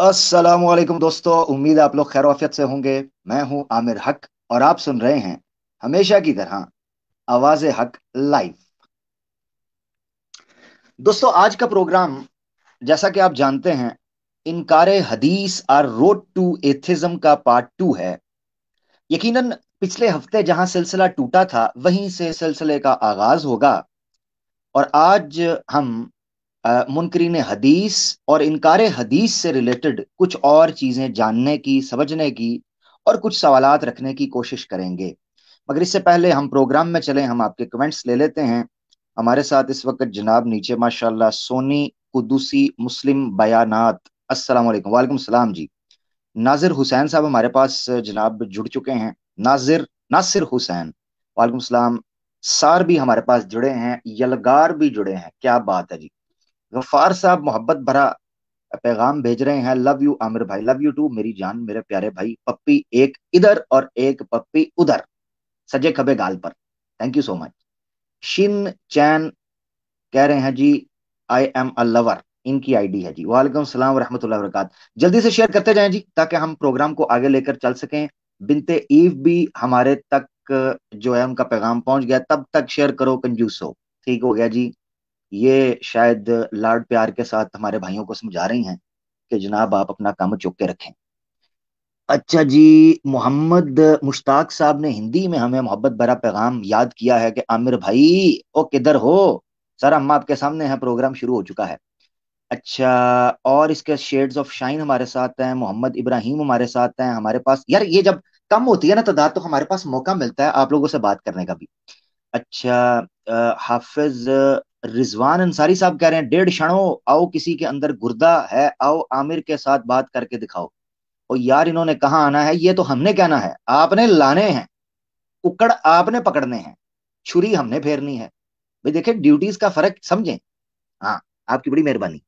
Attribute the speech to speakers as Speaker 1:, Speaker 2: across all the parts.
Speaker 1: वालेकुम दोस्तों उम्मीद आप लोग खैर वाफियत से होंगे मैं हूं आमिर हक और आप सुन रहे हैं हमेशा की तरह आवाज हक लाइव दोस्तों आज का प्रोग्राम जैसा कि आप जानते हैं इनकार हदीस आर रोड टू एथिज्म का पार्ट टू है यकीनन पिछले हफ्ते जहां सिलसिला टूटा था वहीं से सिलसिले का आगाज होगा और आज हम मुनकरीन हदीस और इनकार हदीस से रिलेटेड कुछ और चीज़ें जानने की समझने की और कुछ सवाल रखने की कोशिश करेंगे मगर इससे पहले हम प्रोग्राम में चले हम आपके कमेंट्स ले लेते हैं हमारे साथ इस वक्त जनाब नीचे माशाल्लाह सोनी कुदूसी मुस्लिम बयानात अस्सलाम वालेकुम वालेकुम सलाम जी नाजिर हुसैन साहब हमारे पास जनाब जुड़ चुके हैं नाजिर नासिर हुसैन वालेकुम सलाम सार भी हमारे पास जुड़े हैं यलगार भी जुड़े हैं क्या बात है जी गफार साहब मोहब्बत भरा पैगाम भेज रहे हैं लव यू आमिर भाई लव यू टू मेरी जान मेरे प्यारे भाई पप्पी एक इधर और एक पप्पी उधर सजे खबे गाल पर thank you so much Shin Chan कह रहे हैं जी आई एम अ लवर इनकी आईडी है जी वालेकुम सलाम वरहमतुल्लाह वरकत जल्दी से शेयर करते जाएं जी ताकि हम प्रोग्राम को आगे लेकर चल सकें बिनते ईव भी हमारे तक जो है उनका पैगाम पहुंच गया तब तक शेयर करो कंजूसो ठीक हो गया जी ये शायद लाड प्यार के साथ हमारे भाइयों को समझा रही हैं कि जनाब आप अपना काम चुक के रखें अच्छा जी मोहम्मद मुश्ताक साहब ने हिंदी में हमें मोहब्बत भरा पैगाम याद किया है कि आमिर भाई ओ किधर हो सर हम आपके सामने हैं प्रोग्राम शुरू हो चुका है अच्छा और इसके शेड्स ऑफ शाइन हमारे साथ हैं मोहम्मद इब्राहिम हमारे साथ हैं हमारे पास यार ये जब कम होती है ना तादाद तो हमारे पास मौका मिलता है आप लोगों से बात करने का भी अच्छा हाफिज रिजवान अंसारी साहब कह रहे हैं डेढ़ क्षणों आओ किसी के अंदर गुर्दा है आओ आमिर के साथ बात करके दिखाओ और यार इन्होंने कहा आना है ये तो हमने कहना है आपने लाने हैं कुकड़ आपने पकड़ने हैं छुरी हमने फेरनी है भाई देखे ड्यूटीज का फर्क समझें हाँ आपकी बड़ी मेहरबानी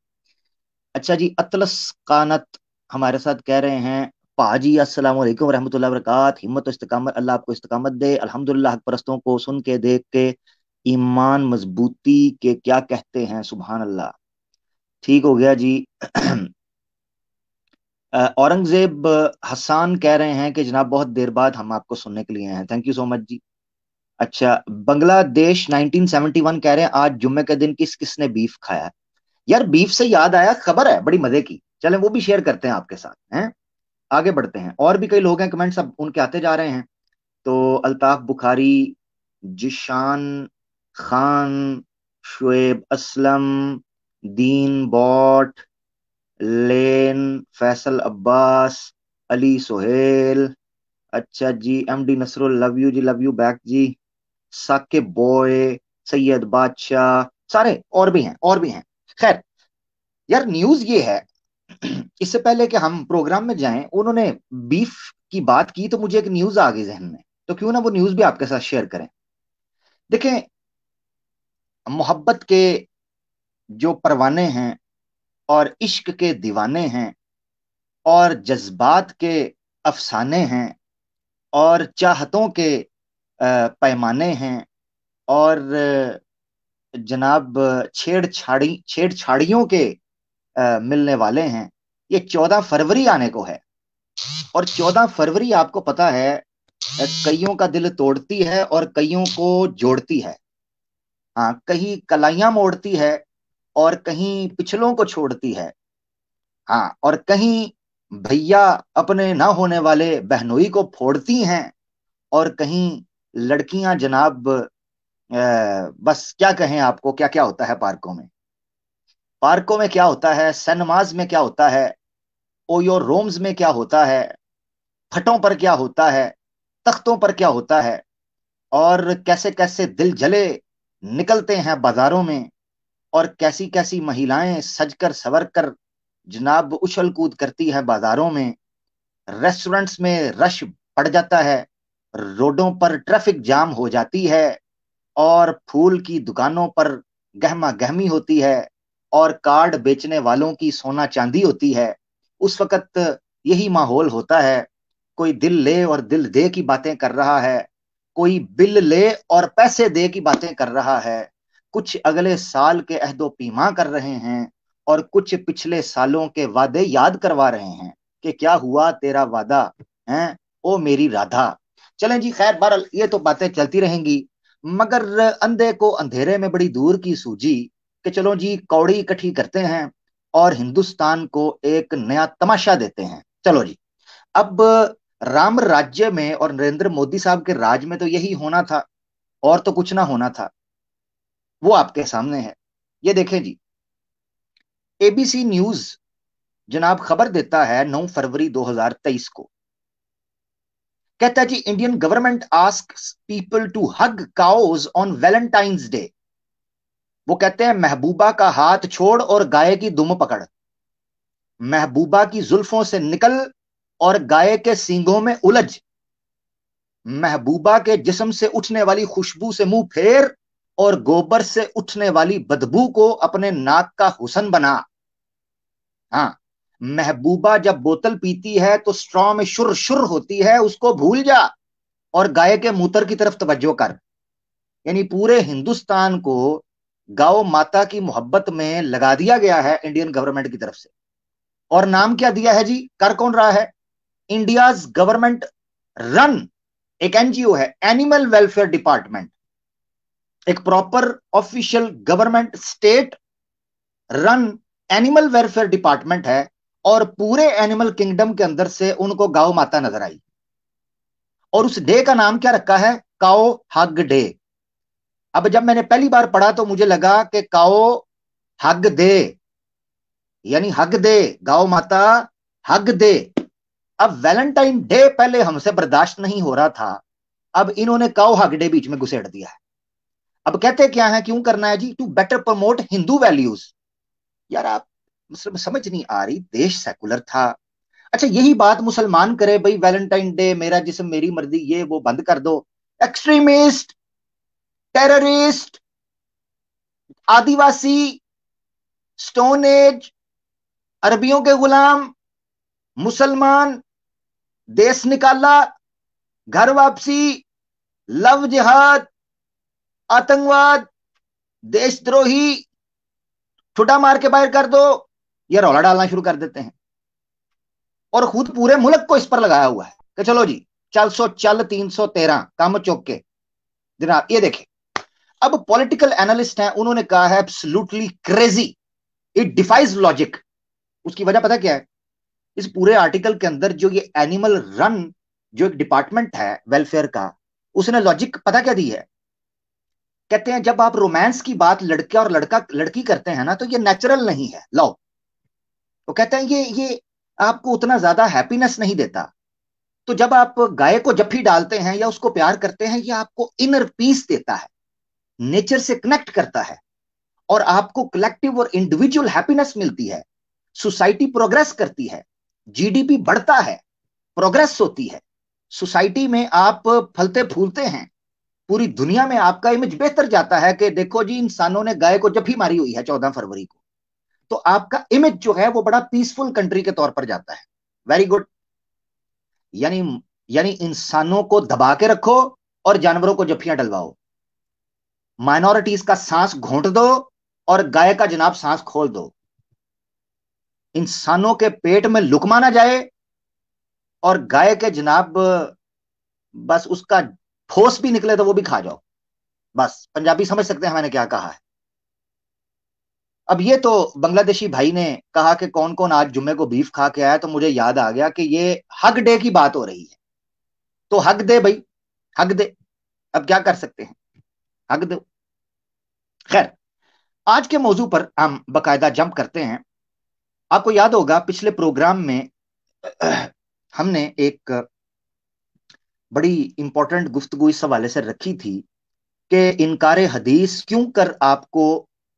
Speaker 1: अच्छा जी अतलस कानत हमारे साथ कह रहे हैं पाजी अस्सलाम वालेकुम रहमतुल्लाह वरकात हिम्मत इस्तकामत अल्लाह आपको इस्तकामत दे अल्हम्दुलिल्लाह हक परस्तों को सुन के देख के ईमान मजबूती के क्या कहते हैं सुबहान अल्लाह ठीक हो गया जी औरंगजेब हसान कह रहे हैं कि जनाब बहुत देर बाद हम आपको सुनने के लिए हैं थैंक यू सो मच जी अच्छा बांग्लादेश 1971 कह रहे हैं आज जुम्मे के दिन किस किसने बीफ खाया यार बीफ से याद आया खबर है बड़ी मजे की चलें वो भी शेयर करते हैं आपके साथ हैं आगे बढ़ते हैं और भी कई लोग हैं कमेंट्स अब उनके आते जा रहे हैं तो अल्ताफ बुखारी जिशान खान शुएब असलम दीन बॉट लेन फैसल अब्बास अली सोहेल अच्छा जी M D Nasrul love you जी लव यू बैक जी साके बॉय सैयद बादशाह सारे और भी हैं और भी हैं खैर यार न्यूज ये है इससे पहले कि हम प्रोग्राम में जाएं उन्होंने बीफ की बात की तो मुझे एक न्यूज आ गई जहन में तो क्यों ना वो न्यूज भी आपके साथ शेयर करें देखें मोहब्बत के जो परवाने हैं और इश्क के दीवाने हैं और जज्बात के अफसाने हैं और चाहतों के पैमाने हैं और जनाब छेड़छाड़ी छेड़छाड़ियों के मिलने वाले हैं ये चौदह फरवरी आने को है और चौदह फरवरी आपको पता है कईयों का दिल तोड़ती है और कईयों को जोड़ती है हाँ कहीं कलाइयां मोड़ती है और कहीं पिछलों को छोड़ती है हाँ और कहीं भैया अपने ना होने वाले बहनोई को फोड़ती हैं और कहीं लड़कियां जनाब बस क्या कहें आपको क्या क्या होता है पार्कों में पार्कों में क्या होता है सनमाज में क्या होता है ओयो रोम्स में क्या होता है फटों पर क्या होता है तख्तों पर क्या होता है और कैसे कैसे दिल जले निकलते हैं बाजारों में और कैसी कैसी महिलाएं सजकर सवर कर जनाब उछल कूद करती है बाजारों में रेस्टोरेंट्स में रश पड़ जाता है रोडों पर ट्रैफिक जाम हो जाती है और फूल की दुकानों पर गहमा गहमी होती है और कार्ड बेचने वालों की सोना चांदी होती है उस वक्त यही माहौल होता है कोई दिल ले और दिल दे की बातें कर रहा है कोई बिल ले और पैसे दे की बातें कर रहा है कुछ अगले साल के अहदो पीमा कर रहे हैं और कुछ पिछले सालों के वादे याद करवा रहे हैं कि क्या हुआ तेरा वादा है ओ मेरी राधा चलें जी खैर बहरल ये तो बातें चलती रहेंगी मगर अंधे को अंधेरे में बड़ी दूर की सूझी कि चलो जी कौड़ी इकट्ठी करते हैं और हिंदुस्तान को एक नया तमाशा देते हैं चलो जी अब राम राज्य में और नरेंद्र मोदी साहब के राज में तो यही होना था और तो कुछ ना होना था वो आपके सामने है ये देखें जी एबीसी न्यूज जनाब खबर देता है 9 फरवरी 2023 को कहता है जी Indian government ask people to hug cows on Valentine's day वो कहते हैं महबूबा का हाथ छोड़ और गाय की दुम पकड़ महबूबा की जुल्फों से निकल और गाय के सींगों में उलझ महबूबा के जिसम से उठने वाली खुशबू से मुंह फेर और गोबर से उठने वाली बदबू को अपने नाक का हुसन बना हाँ महबूबा जब बोतल पीती है तो स्ट्रॉ में शुर शुर होती है उसको भूल जा और गाय के मूत्र की तरफ तवज्जो कर यानी पूरे हिंदुस्तान को गौ माता की मोहब्बत में लगा दिया गया है इंडियन गवर्नमेंट की तरफ से और नाम क्या दिया है जी कर कौन रहा है इंडियाज गवर्नमेंट रन एक एनजीओ है एनिमल वेलफेयर डिपार्टमेंट एक proper official government state run animal welfare department है और पूरे एनिमल किंगडम के अंदर से उनको गाओ माता नजर आई और उस डे का नाम क्या रखा है काओ हग डे अब जब मैंने पहली बार पढ़ा तो मुझे लगा कि काओ हग दे यानी हग दे गाओ माता हग दे अब वैलेंटाइन डे पहले हमसे बर्दाश्त नहीं हो रहा था अब इन्होंने काउ हक डे बीच में घुसेड़ दिया है अब कहते क्या है क्यों करना है जी to better promote Hindu values यार आप मतलब समझ नहीं आ रही देश सेकुलर था अच्छा यही बात मुसलमान करे भाई वैलेंटाइन डे मेरा जिसम मेरी मर्जी ये वो बंद कर दो एक्सट्रीमिस्ट टेररिस्ट आदिवासी स्टोन एज अरबियों के गुलाम मुसलमान देश निकाला घर वापसी लव जिहाद आतंकवाद देशद्रोही छुटा मार के बाहर कर दो ये रौला डालना शुरू कर देते हैं और खुद पूरे मुल्क को इस पर लगाया हुआ है कि चलो जी चल सो चल तीन सौ तेरह काम के जनाब ये देखे अब पॉलिटिकल एनालिस्ट हैं उन्होंने कहा है absolutely crazy it defies logic उसकी वजह पता क्या है इस पूरे आर्टिकल के अंदर जो ये एनिमल रन जो एक डिपार्टमेंट है वेलफेयर का उसने लॉजिक पता क्या दी है कहते हैं जब आप रोमांस की बात लड़के और लड़का लड़की करते हैं ना तो ये नेचुरल नहीं है लव तो कहते हैं ये ये आपको उतना ज्यादा हैप्पीनेस नहीं देता तो जब आप गाय को जफ्फी डालते हैं या उसको प्यार करते हैं ये आपको इनर पीस देता है नेचर से कनेक्ट करता है और आपको कलेक्टिव और इंडिविजुअल हैप्पीनेस मिलती है सोसाइटी प्रोग्रेस करती है जीडीपी बढ़ता है प्रोग्रेस होती है सोसाइटी में आप फलते फूलते हैं पूरी दुनिया में आपका इमेज बेहतर जाता है कि देखो जी इंसानों ने गाय को जब ही मारी हुई है चौदह फरवरी को तो आपका इमेज जो है वो बड़ा पीसफुल कंट्री के तौर पर जाता है वेरी गुड यानी यानी इंसानों को दबा के रखो और जानवरों को जफियां डलवाओ माइनॉरिटीज का सांस घोंट दो और गाय का जनाब सांस खोल दो इंसानों के पेट में लुकमा ना जाए और गाय के जनाब बस उसका ठोस भी निकले तो वो भी खा जाओ बस पंजाबी समझ सकते हैं मैंने क्या कहा है अब ये तो बांग्लादेशी भाई ने कहा कि कौन कौन आज जुम्मे को बीफ खा के आया तो मुझे याद आ गया कि ये हक डे की बात हो रही है तो हक दे भाई हक दे अब क्या कर सकते हैं हक दो खैर आज के मौजू पर हम बाकायदा जंप करते हैं आपको याद होगा पिछले प्रोग्राम में हमने एक बड़ी इंपॉर्टेंट गुफ्तगु इस हवाले से रखी थी कि इनकार हदीस क्यों कर आपको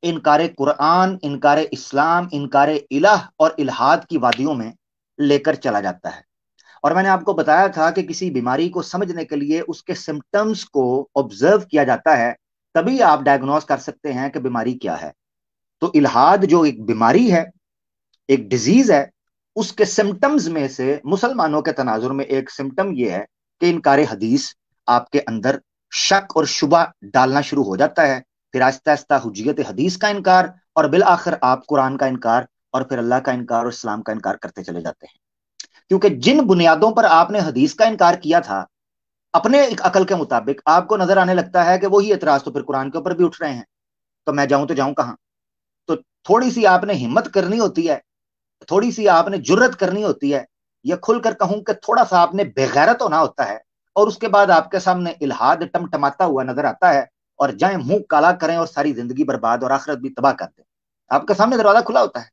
Speaker 1: इनकार कुरान इनकार इस्लाम इनकार इलाह और इलाहाद की वादियों में लेकर चला जाता है और मैंने आपको बताया था कि किसी बीमारी को समझने के लिए उसके सिम्टम्स को ऑब्जर्व किया जाता है तभी आप डायग्नोस कर सकते हैं कि बीमारी क्या है तो इलाहाद जो एक बीमारी है एक डिजीज है उसके सिम्टम्स में से मुसलमानों के तनाजुर में एक सिम्टम यह है कि इनकार हदीस आपके अंदर शक और शुबा डालना शुरू हो जाता है फिर आहिस्ता आहिस्ता हजियत हदीस का इनकार और बिल आखिर आप कुरान का इनकार और फिर अल्लाह का इनकार और इस्लाम का इनकार करते चले जाते हैं क्योंकि जिन बुनियादों पर आपने हदीस का इनकार किया था अपने एक अकल के मुताबिक आपको नजर आने लगता है कि वही एतराज तो फिर कुरान के ऊपर भी उठ रहे हैं तो मैं जाऊं तो जाऊं कहाँ तो थोड़ी सी आपने हिम्मत करनी होती है थोड़ी सी आपने जुर्रत करनी होती है या खुलकर कहूं कि थोड़ा सा आपने बेगैरत होना होता है और उसके बाद आपके सामने इलाहाद टमटमाता हुआ नजर आता है और जाए मुंह काला करें और सारी जिंदगी बर्बाद और आखिरत भी तबाह कर दें आपके सामने दरवाजा खुला होता है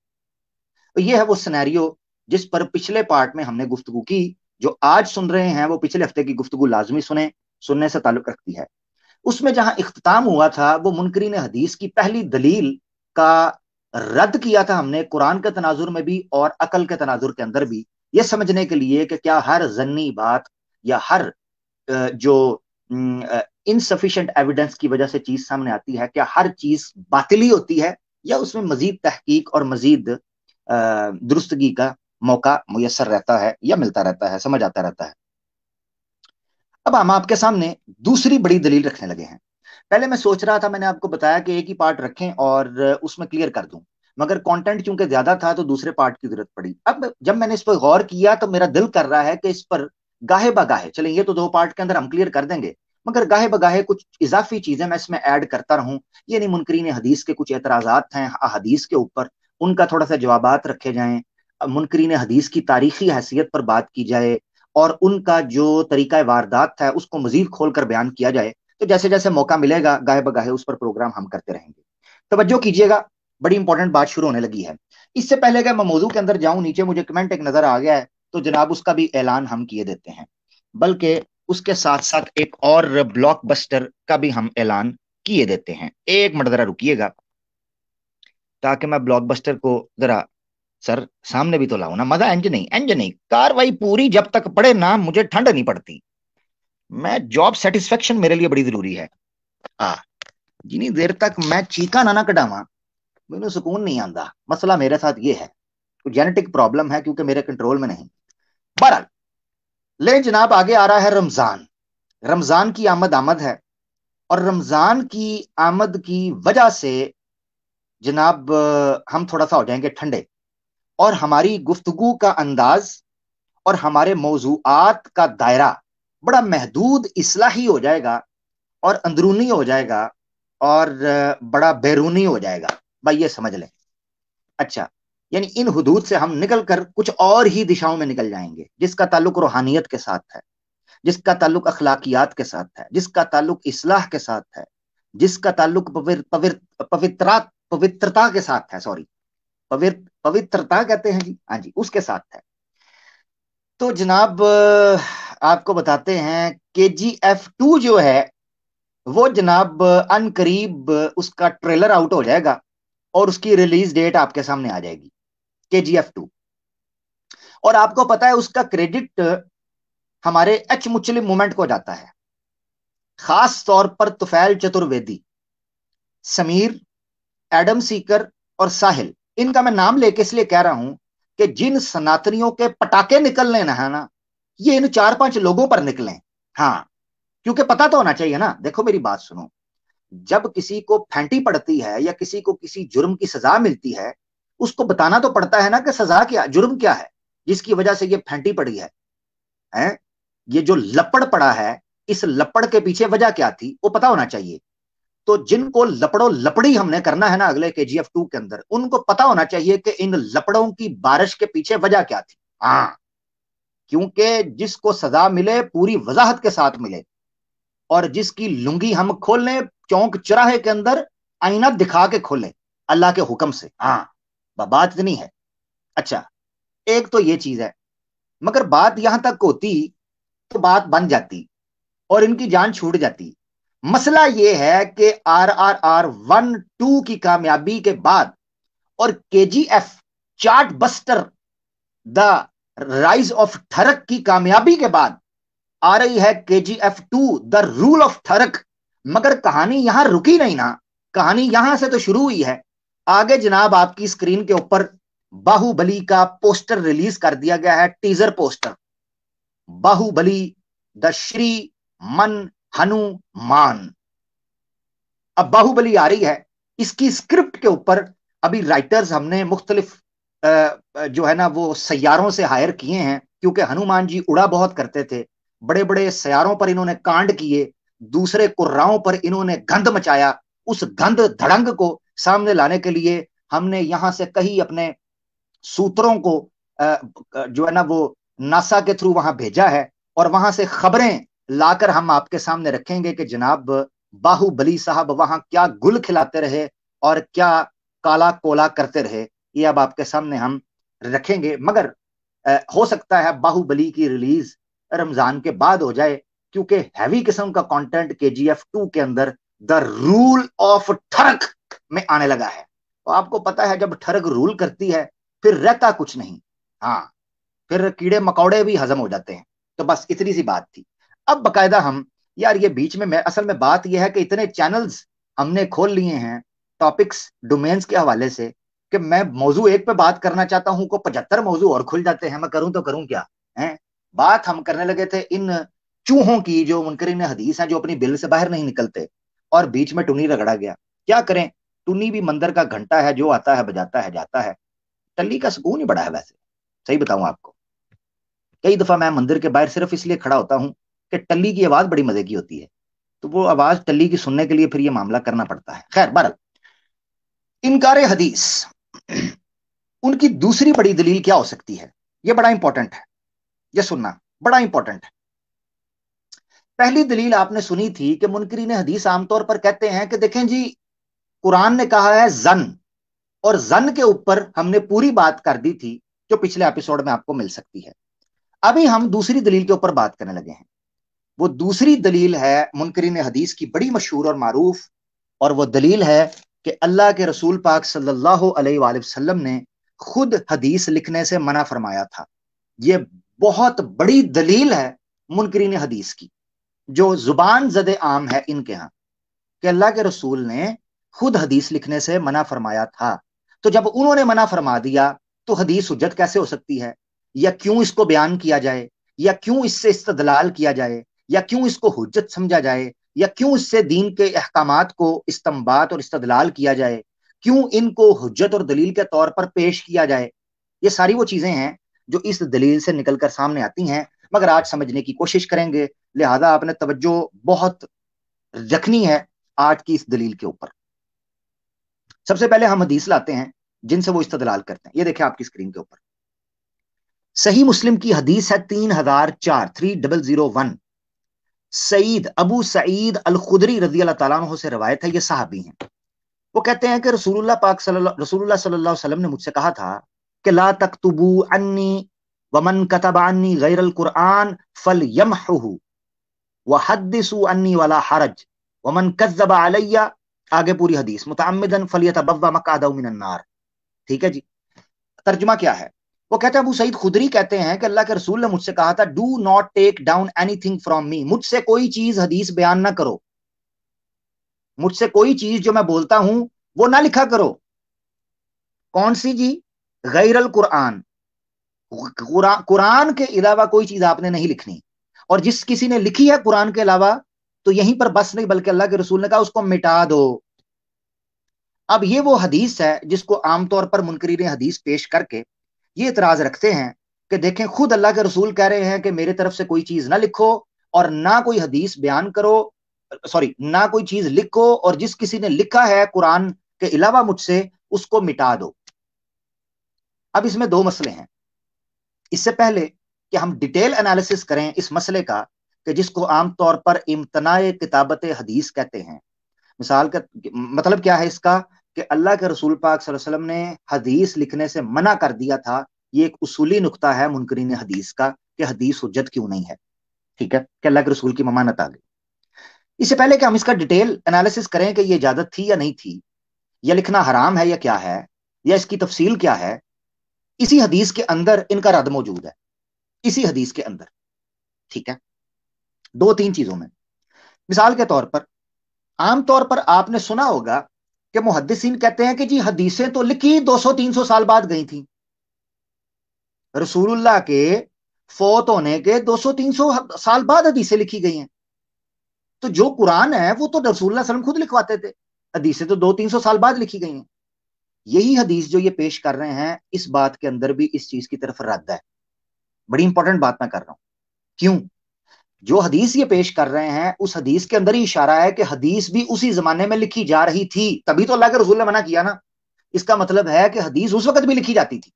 Speaker 1: तो ये है वो सिनेरियो जिस पर पिछले पार्ट में हमने गुफ्तगु की जो आज सुन रहे हैं वो पिछले हफ्ते की गुफ्तगु लाजमी सुने सुनने से ताल्लुक रखती है उसमें जहां इख्ताम हुआ था वो मुनकरीन हदीस की पहली दलील का रद्द किया था हमने कुरान के तनाजुर में भी और अकल के तनाजुर के अंदर भी ये समझने के लिए कि क्या हर जन्नी बात या हर जो इनसफिशेंट एविडेंस की वजह से चीज सामने आती है क्या हर चीज बातिली होती है या उसमें मजीद तहकीक और मजीद दुरुस्तगी का मौका मुयसर रहता है या मिलता रहता है समझ आता रहता है अब हम आपके सामने दूसरी बड़ी दलील रखने लगे हैं पहले मैं सोच रहा था मैंने आपको बताया कि एक ही पार्ट रखें और उसमें क्लियर कर दूं मगर कंटेंट क्योंकि ज्यादा था तो दूसरे पार्ट की जरूरत पड़ी अब जब मैंने इस पर गौर किया तो मेरा दिल कर रहा है कि इस पर गाहे बगाहे चले ये तो दो पार्ट के अंदर हम क्लियर कर देंगे मगर गाहे बगाहे कुछ इजाफी चीजें मैं इसमें ऐड करता रहूं यानी मुनकरीन हदीस के कुछ एतराजात हैं हदीस के ऊपर उनका थोड़ा सा जवाब रखे जाए मुनकरीन हदीस की तारीखी हैसियत पर बात की जाए और उनका जो तरीका वारदात था उसको मजीद खोल कर बयान किया जाए तो जैसे जैसे मौका मिलेगा गाहे बगाहे उस पर प्रोग्राम हम करते रहेंगे तवज्जो कीजिएगा बड़ी इंपॉर्टेंट बात शुरू होने लगी है इससे पहले अगर मैं मौजू के अंदर जाऊं नीचे मुझे कमेंट एक नजर आ गया है तो जनाब उसका भी ऐलान हम किए देते हैं बल्कि उसके साथ साथ एक और ब्लॉकबस्टर का भी हम ऐलान किए देते हैं एक मिनट जरा रुकिएगा ताकि मैं ब्लॉकबस्टर को जरा सर सामने भी तो लाऊ ना मजा इंज नहीं एंज नहीं कार्रवाई पूरी जब तक पड़े ना मुझे ठंड नहीं पड़ती मैं जॉब सेटिस्फेक्शन मेरे लिए बड़ी जरूरी है आ हाँ, जिनी देर तक मैं चीका ना ना कटावा मैं सुकून नहीं आता मसला मेरे साथ ये है जेनेटिक प्रॉब्लम है क्योंकि मेरे कंट्रोल में नहीं बहर ले जनाब आगे आ रहा है रमजान रमजान की आमद आमद है और रमजान की आमद की वजह से जनाब हम थोड़ा सा हो जाएंगे ठंडे और हमारी गुफ्तगु का अंदाज और हमारे मौजूद का दायरा बड़ा महदूद इसलाही हो जाएगा और अंदरूनी हो जाएगा और बड़ा बैरूनी हो जाएगा भाई ये समझ लें अच्छा यानी इन हदूद से हम निकल कर कुछ और ही दिशाओं में निकल जाएंगे जिसका ताल्लुक रूहानियत के साथ है जिसका ताल्लुक अखलाकियात के साथ है जिसका ताल्लुक इसलाह के साथ है जिसका ताल्लुक पवित्रता पवित्रता के साथ है सॉरी पवित्र पवित्रता कहते हैं जी हाँ जी उसके साथ है तो जनाब आपको बताते हैं के जी एफ टू जो है वो जनाब अन करीब उसका ट्रेलर आउट हो जाएगा और उसकी रिलीज डेट आपके सामने आ जाएगी के जी एफ टू और आपको पता है उसका क्रेडिट हमारे एच मुचलिम मूवमेंट को जाता है खास तौर पर तुफैल चतुर्वेदी समीर एडम सीकर और साहिल इनका मैं नाम लेके इसलिए कह रहा हूं कि जिन सनातनियों के पटाखे निकलने ना है ना ये इन चार पांच लोगों पर निकले हाँ क्योंकि पता तो होना चाहिए ना देखो मेरी बात सुनो जब किसी को फैंटी पड़ती है या किसी को किसी जुर्म की सजा मिलती है उसको बताना तो पड़ता है ना कि सजा क्या जुर्म क्या है जिसकी वजह से ये फैंटी पड़ी है हैं ये जो लपड़ पड़ा है इस लपड़ के पीछे वजह क्या थी वो पता होना चाहिए तो जिनको लपड़ो लपड़ी हमने करना है ना अगले के जी एफ टू के अंदर उनको पता होना चाहिए कि इन लपड़ों की बारिश के पीछे वजह क्या थी हाँ क्योंकि जिसको सजा मिले पूरी वजाहत के साथ मिले और जिसकी लुंगी हम खोल लें चौंक चौराहे के अंदर आईना दिखा के खोलें अल्लाह के हुक्म से हाँ बात इतनी है अच्छा एक तो ये चीज है मगर बात यहां तक होती तो बात बन जाती और इनकी जान छूट जाती मसला ये है कि R R R one two की कामयाबी के बाद और K G F chartbuster the rise of थरक की कामयाबी के बाद आ रही है K G F two the rule of थरक मगर कहानी यहां रुकी नहीं ना कहानी यहां से तो शुरू हुई है आगे जनाब आपकी स्क्रीन के ऊपर बाहुबली का पोस्टर रिलीज कर दिया गया है teaser poster Baahubali the Shri मन हनुमान अब बाहुबली आ रही है इसकी स्क्रिप्ट के ऊपर अभी राइटर्स हमने मुख्तलिफ जो है ना वो सैारों से हायर किए हैं क्योंकि हनुमान जी उड़ा बहुत करते थे बड़े बड़े सैारों पर इन्होंने कांड किए दूसरे कुर्राओं पर इन्होंने गंध मचाया उस गंध धड़ंग को सामने लाने के लिए हमने यहां से कहीं अपने सूत्रों को जो है ना वो नासा के थ्रू वहां भेजा है और वहां से खबरें लाकर हम आपके सामने रखेंगे कि जनाब बाहुबली साहब वहां क्या गुल खिलाते रहे और क्या काला कोला करते रहे ये अब आपके सामने हम रखेंगे मगर आ, हो सकता है बाहुबली की रिलीज रमजान के बाद हो जाए क्योंकि हैवी किस्म का कंटेंट के जी एफ टू के अंदर द रूल ऑफ ठरक में आने लगा है तो आपको पता है जब ठरक रूल करती है फिर रहता कुछ नहीं हाँ फिर कीड़े मकौड़े भी हजम हो जाते हैं तो बस इतनी सी बात थी अब बकायदा हम यार ये बीच में मैं असल में बात यह है कि इतने चैनल्स हमने खोल लिए हैं टॉपिक्स डोमेन्स के हवाले से कि मैं मौजू एक पे बात करना चाहता हूं को पचहत्तर मौजू और खुल जाते हैं मैं करूं तो करूं क्या है बात हम करने लगे थे इन चूहों की जो मुनकरीन हदीस है जो अपनी बिल से बाहर नहीं निकलते और बीच में टुनी रगड़ा गया क्या करें टुनी भी मंदिर का घंटा है जो आता है बजाता है जाता है टली का सुकून ही बड़ा है वैसे सही बताऊं आपको कई दफा मैं मंदिर के बाहर सिर्फ इसलिए खड़ा होता हूं कि टली की आवाज बड़ी मजे की होती है तो वो आवाज टली की सुनने के लिए फिर ये मामला करना पड़ता है खैर बहरल इनकार हदीस उनकी दूसरी बड़ी दलील क्या हो सकती है यह बड़ा इंपॉर्टेंट है यह सुनना बड़ा इंपॉर्टेंट है पहली दलील आपने सुनी थी कि मुनकरी ने हदीस आमतौर पर कहते हैं कि देखें जी कुरान ने कहा है जन और जन के ऊपर हमने पूरी बात कर दी थी जो पिछले एपिसोड में आपको मिल सकती है अभी हम दूसरी दलील के ऊपर बात करने लगे हैं वो दूसरी दलील है मुनकरी ने हदीस की बड़ी मशहूर और मारूफ और वो दलील है कि अल्लाह के रसूल पाक सल्लल्लाहु अलैहि वसल्लम ने खुद हदीस लिखने से मना फरमाया था ये बहुत बड़ी दलील है मुनकरीन हदीस की जो जुबान जद आम है इनके यहाँ कि अल्लाह के रसूल ने खुद हदीस लिखने से मना फरमाया था तो जब उन्होंने मना फरमा दिया तो हदीस हजत कैसे हो सकती है या क्यों इसको बयान किया जाए या क्यों इससे इस्तदलाल किया जाए या क्यों इसको हजत समझा जाए या क्यों इससे दीन के अहकाम को इस्तम्बात और इस्तलाल किया जाए क्यों इनको हजत और दलील के तौर पर पेश किया जाए ये सारी वो चीज़ें हैं जो इस दलील से निकल कर सामने आती हैं मगर आज समझने की कोशिश करेंगे लिहाजा आपने तवज्जो बहुत रखनी है आज की इस दलील के ऊपर सबसे पहले हम हदीस लाते हैं जिनसे वो इस्तलाल करते हैं ये देखें आपकी स्क्रीन के ऊपर सही मुस्लिम की हदीस है तीन हजार चार three double zero one Saeed Abu Saeed al Khudri रजी अल्लाह तला से रवायत है ये साहबी हैं वो कहते हैं कि रसूलुल्लाह पाक रसूलुल्लाह सल्लल्लाहु अलैहि वसल्लम ने मुझसे कहा था कि ला तकतबू अन्नी वमन कतब अन्नी गैर अल कुरान फल व हदसु अन्नी वला हरज वमन कजबा अलैया आगे पूरी हदीस मुतमदन फलियत बब्बा नार ठीक है जी तर्जुमा क्या है वो कहते हैं अबू सईद खुदरी कहते हैं कि अल्लाह के रसूल ने मुझसे कहा था do not take down anything from me मुझसे कोई चीज हदीस बयान ना करो मुझसे कोई चीज जो मैं बोलता हूं वो ना लिखा करो कौन सी जी गैरल कुरान कुरान कुरान के अलावा कोई चीज आपने नहीं लिखनी और जिस किसी ने लिखी है कुरान के अलावा तो यहीं पर बस नहीं बल्कि अल्लाह के रसूल ने कहा उसको मिटा दो अब ये वो हदीस है जिसको आमतौर पर मुनकरीन हदीस पेश करके ये इतराज रखते हैं कि देखें खुद अल्लाह के रसूल कह रहे हैं कि मेरे तरफ से कोई चीज ना लिखो और ना कोई हदीस बयान करो सॉरी ना कोई चीज लिखो और जिस किसी ने लिखा है कुरान के अलावा मुझसे उसको मिटा दो अब इसमें दो मसले हैं इससे पहले कि हम डिटेल एनालिसिस करें इस मसले का कि जिसको आमतौर पर इम्तनाए किताबत हदीस कहते हैं मिसाल का मतलब क्या है इसका कि अल्लाह के रसूल पाक वसल्लम ने हदीस लिखने से मना कर दिया था ये एक उसूली नुकता है मुनकरीन हदीस का कि हदीस उज्जत क्यों नहीं है ठीक है कि अल्लाह के रसूल की ममानत आ गई इससे पहले कि हम इसका डिटेल एनालिसिस करें कि ये इजाजत थी या नहीं थी या लिखना हराम है या क्या है या इसकी तफसील क्या है इसी हदीस के अंदर इनका रद मौजूद है इसी हदीस के अंदर ठीक है दो तीन चीजों में मिसाल के तौर पर आमतौर पर आपने सुना होगा कि मुहदसिन कहते हैं कि जी हदीसें तो लिखी 200-300 साल बाद गई थी रसूलुल्लाह के फौत होने के 200-300 साल बाद हदीसें लिखी गई हैं तो जो कुरान है वो तो रसूल सलम खुद लिखवाते थे हदीसें तो दो तीन सौ साल बाद लिखी गई हैं यही हदीस जो ये पेश कर रहे हैं इस बात के अंदर भी इस चीज की तरफ रद्द है बड़ी इंपॉर्टेंट बात मैं कर रहा हूं क्यों जो हदीस ये पेश कर रहे हैं उस हदीस के अंदर ही इशारा है कि हदीस भी उसी जमाने में लिखी जा रही थी तभी तो अल्लाह के रसूल ने मना किया ना इसका मतलब है कि हदीस उस वक्त भी लिखी जाती थी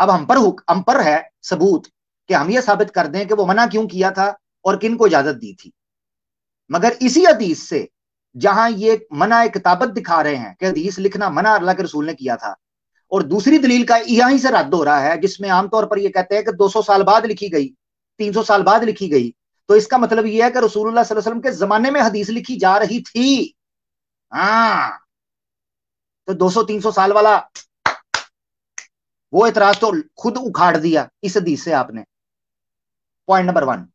Speaker 1: अब हम पर हम पर है सबूत कि हम ये साबित कर दें कि वो मना क्यों किया था और किन को इजाजत दी थी मगर इसी हदीस से जहां ये मना एक किताबत दिखा रहे हैं कि हदीस लिखना मना अल्लाह के रसूल ने किया था और दूसरी दलील का यहीं से रद्द हो रहा है जिसमें आमतौर पर यह कहते हैं कि 200 साल बाद लिखी गई 300 साल बाद लिखी गई तो इसका मतलब यह है कि रसूलुल्लाह वसलम वसल्लम के जमाने में हदीस लिखी जा रही थी हाँ तो 200-300 साल वाला वो एतराज तो खुद उखाड़ दिया इस हदीस से आपने पॉइंट नंबर वन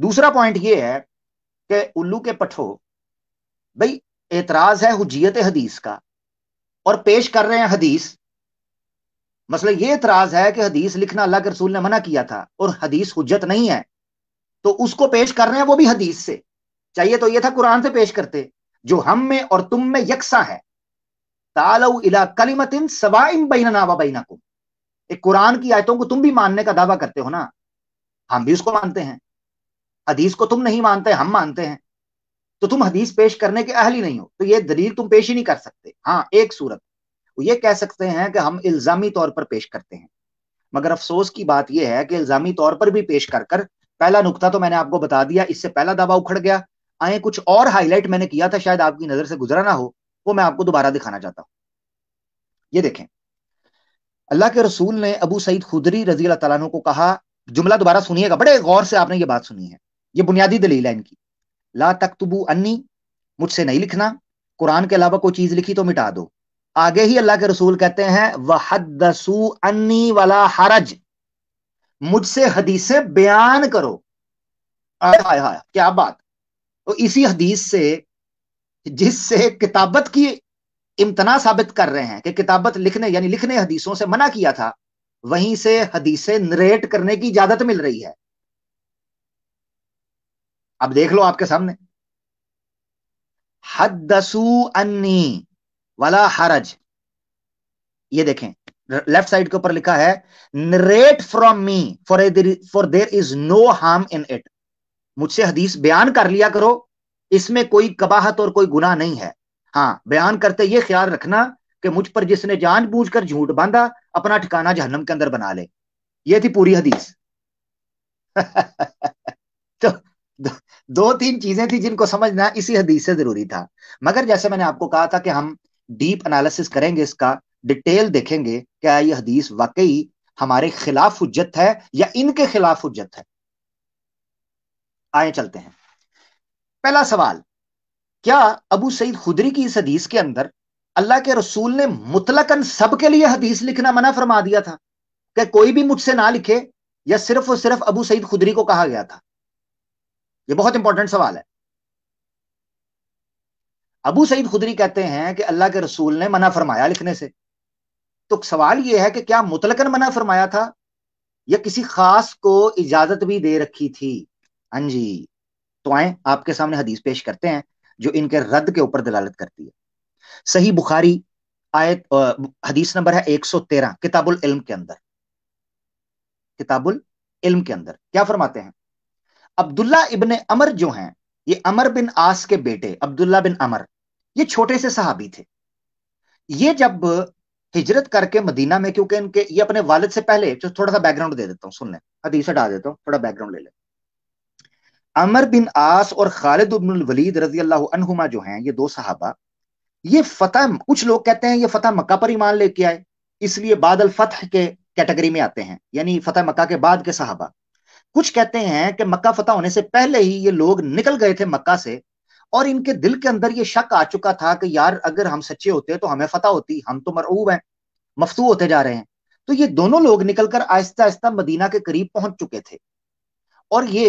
Speaker 1: दूसरा पॉइंट ये है कि उल्लू के पठो भाई एतराज है हुजियत हदीस का और पेश कर रहे हैं हदीस मसला मतलब ये एतराज है कि हदीस लिखना अल्लाह के रसूल ने मना किया था और हदीस हुज्जत नहीं है तो उसको पेश कर रहे हैं वो भी हदीस से चाहिए तो ये था कुरान से पेश करते जो हम में और तुम में यकसा है तालव इला कलिमतिन सवाइम नावा बैना को एक कुरान की आयतों को तुम भी मानने का दावा करते हो ना हम भी उसको मानते हैं हदीस को तुम नहीं मानते हम मानते हैं तो तुम हदीस पेश करने के अहली नहीं हो तो ये दलील तुम पेश ही नहीं कर सकते हाँ एक सूरत वो ये कह सकते हैं कि हम इल्जामी तौर पर पेश करते हैं मगर अफसोस की बात यह है कि इल्जामी तौर पर भी पेश कर कर पहला नुकता तो मैंने आपको बता दिया इससे पहला दावा उखड़ गया आए कुछ और हाईलाइट मैंने किया था शायद आपकी नजर से गुजरा ना हो वो मैं आपको दोबारा दिखाना चाहता हूँ ये देखें अल्लाह के रसूल ने अबू सईद खुदरी रजी अल्लाह को कहा जुमला दोबारा सुनिएगा बड़े गौर से आपने ये बात सुनी है ये बुनियादी दलील है इनकी ला तक तुबू अन्नी मुझसे नहीं लिखना कुरान के अलावा कोई चीज लिखी तो मिटा दो आगे ही अल्लाह के रसूल कहते हैं वहदसू अन्नी वाला हरज मुझसे हदीसे बयान करो हाय हाय हाय क्या बात तो इसी हदीस से जिससे किताबत की इम्तना साबित कर रहे हैं कि किताबत लिखने यानी लिखने हदीसों से मना किया था वहीं से हदीसे नरेट करने की इजाजत मिल रही है अब देख लो आपके सामने हदसू अन्नी वाला हरज ये देखें लेफ्ट साइड के ऊपर लिखा है narrate from me for for there is no harm in it मुझसे हदीस बयान कर लिया करो इसमें कोई कबाहत और कोई गुनाह नहीं है हाँ बयान करते ये ख्याल रखना कि मुझ पर जिसने जानबूझकर झूठ बांधा अपना ठिकाना जहनम के अंदर बना ले ये थी पूरी हदीस तो दो, दो तीन चीजें थी जिनको समझना इसी हदीस से जरूरी था मगर जैसे मैंने आपको कहा था कि हम डीप एनालिसिस करेंगे इसका डिटेल देखेंगे क्या ये हदीस वाकई हमारे खिलाफ उज्जत है या इनके खिलाफ उज्जत है आए चलते हैं पहला सवाल क्या अबू सईद खुदरी की इस हदीस के अंदर अल्लाह के रसूल ने मुतलकन सब के लिए हदीस लिखना मना फरमा दिया था कि कोई भी मुझसे ना लिखे या सिर्फ और सिर्फ अबू सईद खुदरी को कहा गया था यह बहुत इंपॉर्टेंट सवाल है अबू सईद खुदरी कहते हैं कि अल्लाह के रसूल ने मना फरमाया लिखने से तो सवाल यह है कि क्या मुतलकन मना फरमाया था या किसी खास को इजाजत भी दे रखी थी हाँ जी तो आए आपके सामने हदीस पेश करते हैं जो इनके रद्द के ऊपर दलालत करती है सही बुखारी आयत हदीस नंबर है 113 किताबुल इल्म के अंदर किताबुल इल्म के अंदर क्या फरमाते हैं अब्दुल्ला इबन अमर जो हैं ये अमर बिन आस के बेटे अब्दुल्ला बिन अमर ये छोटे से सहाबी थे ये जब हिजरत करके मदीना में क्योंकि इनके ये अपने वालिद से पहले जो थोड़ा सा बैकग्राउंड दे देता हूँ सुन लें हदीस हटा देता हूँ थोड़ा बैकग्राउंड ले ले अमर बिन आस और खालिद उबन वलीद रजी अल्लाहुमा जो हैं ये दो सहाबा ये फतेह कुछ लोग कहते हैं ये फतेह मक्का पर ईमान लेके आए इसलिए बादल फतह के कैटेगरी में आते हैं यानी फतेह मक्का के बाद के सहाबा कुछ कहते हैं कि मक्का फतह होने से पहले ही ये लोग निकल गए थे मक्का से और इनके दिल के अंदर ये शक आ चुका था कि यार अगर हम सच्चे होते तो हमें फतह होती हम तो मरऊब हैं मफतू होते जा रहे हैं तो ये दोनों लोग निकलकर आहिस्ता आहिस्ता मदीना के करीब पहुंच चुके थे और ये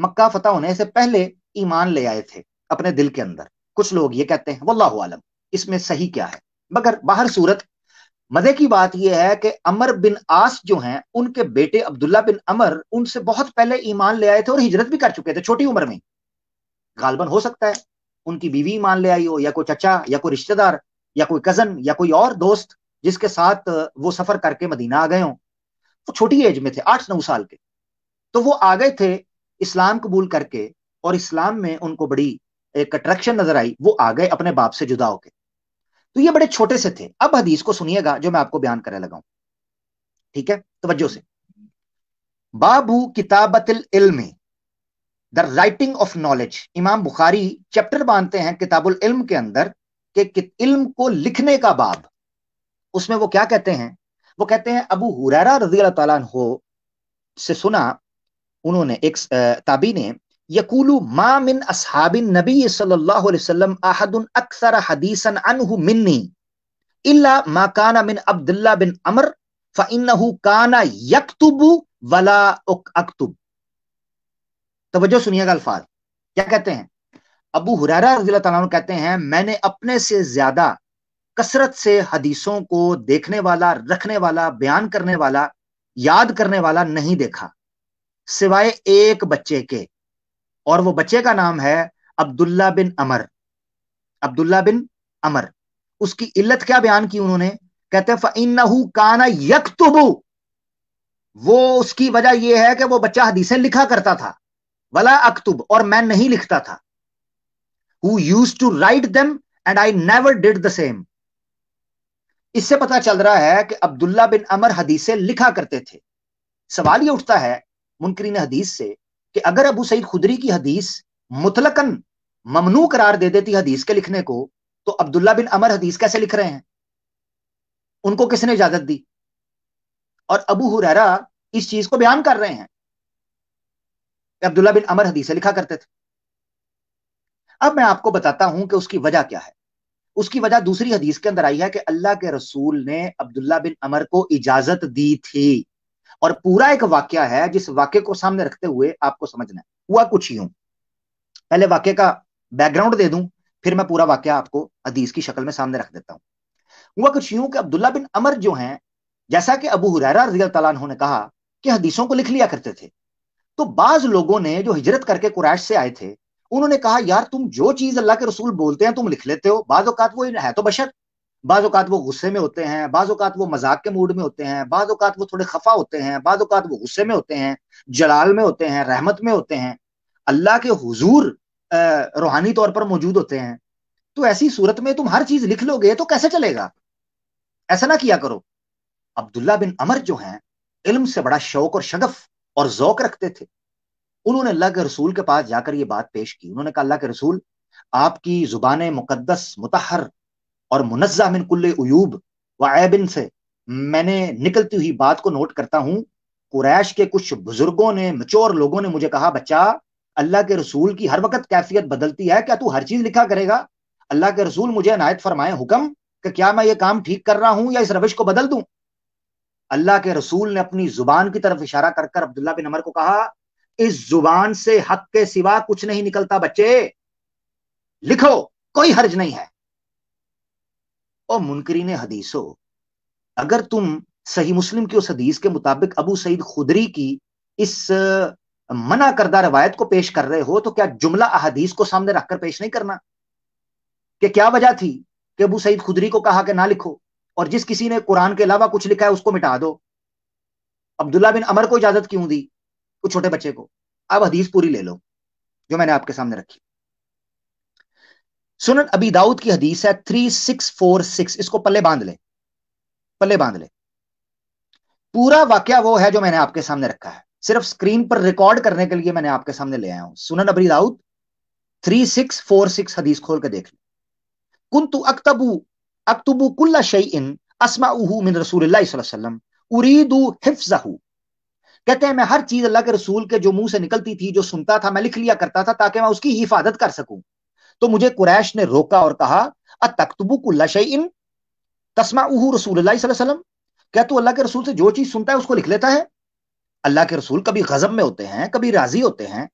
Speaker 1: मक्का फतह होने से पहले ईमान ले आए थे अपने दिल के अंदर कुछ लोग ये कहते हैं वल्लाह आलम इसमें सही क्या है मगर बाहर सूरत मजे की बात यह है कि अमर बिन आस जो हैं उनके बेटे अब्दुल्ला बिन अमर उनसे बहुत पहले ईमान ले आए थे और हिजरत भी कर चुके थे छोटी उम्र में गालबन हो सकता है उनकी बीवी मान ले आई हो या कोई चचा या कोई रिश्तेदार या कोई कजन या कोई और दोस्त जिसके साथ वो सफर करके मदीना आ गए हो वो छोटी एज में थे आठ नौ साल के तो वो आ गए थे इस्लाम कबूल करके और इस्लाम में उनको बड़ी एक अट्रैक्शन नजर आई वो आ गए अपने बाप से जुदा होके तो ये बड़े छोटे से थे अब हदीस को सुनिएगा जो मैं आपको बयान करने लगा हूं ठीक है तवज्जो से बाबू किताबत इल्मी द राइटिंग ऑफ नॉलेज इमाम बुखारी चैप्टर बांधते हैं किताबुल इल्म के अंदर के इल्म को लिखने का बाब उसमें वो क्या कहते हैं वो कहते हैं अबू हुरैरा रजी अल्लाह हो से सुना उन्होंने एक ताबी ने यकूलू मा मिन असहाबिन नबी सल्लल्लाहु अलैहि वसल्लम अहदुन अक्सर हदीसन अनहु मिन्नी इल्ला मा काना मिन अब्दुल्लाह बिन अमर फ फइन्नहु काना यक्तुबु वला अक्तुब तो सुनिएगा अल्फाज क्या कहते हैं अबू हुरारा रजील कहते हैं मैंने अपने से ज्यादा कसरत से हदीसों को देखने वाला रखने वाला बयान करने वाला याद करने वाला नहीं देखा सिवाय एक बच्चे के और वो बच्चे का नाम है अब्दुल्ला बिन अमर अब्दुल्ला बिन अमर उसकी इल्लत क्या बयान की उन्होंने कहते हैं काना यकतुबु वो उसकी वजह यह है कि वो बच्चा हदीसें लिखा करता था वला अक्तुब और मैं नहीं लिखता था who used to write them and I never did the same इससे पता चल रहा है कि अब्दुल्ला बिन अमर हदीसे लिखा करते थे सवाल ये उठता है मुनकरीन हदीस से कि अगर अबू सईद खुदरी की हदीस मुतलकन ममनू करार दे देती हदीस के लिखने को तो अब्दुल्ला बिन अमर हदीस कैसे लिख रहे हैं उनको किसने इजाजत दी और अबू हुरैरा इस चीज को बयान कर रहे हैं अब्दुल्ला बिन अमर हदीसे लिखा करते थे अब मैं आपको बताता हूं कि उसकी वजह क्या है उसकी वजह दूसरी हदीस के अंदर आई है कि अल्लाह के रसूल ने अब्दुल्ला बिन अमर को इजाजत दी थी और पूरा एक वाक्य है जिस वाक्य को सामने रखते हुए आपको समझना है हुआ कुछ यूं पहले वाक्य का बैकग्राउंड दे दूं फिर मैं पूरा वाक्य आपको हदीस की शक्ल में सामने रख देता हूं हुआ कुछ यूं कि अब्दुल्ला बिन अमर जो हैं जैसा कि अबू हुरैरा रजी तला ने कहा कि हदीसों को लिख लिया करते थे तो बाज लोगों ने जो हिजरत करके कुरैश से आए थे उन्होंने कहा यार तुम जो चीज अल्लाह के रसूल बोलते हैं तुम लिख लेते हो बाज़ात वो है तो बशर बाज़ात वो गुस्से में होते हैं बाज़ात वो मजाक के मूड में होते हैं बाज़ात वो थोड़े खफा होते हैं बाज़ात वो गुस्से में होते हैं जलाल में होते हैं रहमत में होते हैं अल्लाह के हुजूर रूहानी तौर पर मौजूद होते हैं तो ऐसी सूरत में तुम हर चीज लिख लोगे तो कैसे चलेगा ऐसा ना किया करो अब्दुल्ला बिन अमर जो है इल्म से बड़ा शौक और शगफ और जौक रखते थे उन्होंने अल्लाह के रसूल के पास जाकर ये बात पेश की उन्होंने कहा अल्लाह के रसूल आपकी जुबान मुकदस मुतहर और मुनजा मिन कुल्ल उयूब व ऐबिन से मैंने निकलती हुई बात को नोट करता हूं कुरैश के कुछ बुजुर्गों ने मचोर लोगों ने मुझे कहा बच्चा अल्लाह के रसूल की हर वक्त कैफियत बदलती है क्या तू हर चीज लिखा करेगा अल्लाह के रसूल मुझे अनायत फरमाए हुक्म कि क्या मैं ये काम ठीक कर रहा हूं या इस रविश को बदल दूं अल्लाह के रसूल ने अपनी जुबान की तरफ इशारा कर कर अब्दुल्ला बिन अमर को कहा इस जुबान से हक के सिवा कुछ नहीं निकलता बच्चे लिखो कोई हर्ज नहीं है और मुनकरीन हदीसो अगर तुम सही मुस्लिम की उस हदीस के मुताबिक अबू सईद खुदरी की इस मना करदा रवायत को पेश कर रहे हो तो क्या जुमला अहदीस को सामने रखकर पेश नहीं करना कि क्या वजह थी कि अबू सईद खुदरी को कहा कि ना लिखो और जिस किसी ने कुरान के अलावा कुछ लिखा है उसको मिटा दो अब्दुल्ला बिन अमर को इजाजत क्यों दी उस छोटे बच्चे को अब हदीस पूरी ले लो जो मैंने आपके सामने रखी सुनन अबी दाऊद की हदीस है थ्री सिक्स फोर सिक्स इसको पल्ले बांध ले पल्ले बांध ले पूरा वाक्य वो है जो मैंने आपके सामने रखा है सिर्फ स्क्रीन पर रिकॉर्ड करने के लिए मैंने आपके सामने ले आया हूं Sunan Abi Dawud three six four six हदीस खोल के देख ली कुंतु अक्तबू अक्तुबु कुल्ला शईन असमाउहू मिन रसूल वसल्लम उरीदू कहते हैं मैं हर चीज अल्लाह के रसूल के जो मुंह से निकलती थी जो सुनता था मैं लिख लिया करता था ताकि मैं उसकी हिफाजत कर सकूं तो मुझे कुरैश ने रोका और कहा अतकतबू कुल्ला इन तस्मा उहू रसूल वसल्लम क्या तू अल्लाह के रसूल से जो चीज सुनता है उसको लिख लेता है अल्लाह के रसूल कभी गजब में होते हैं कभी राजी होते हैं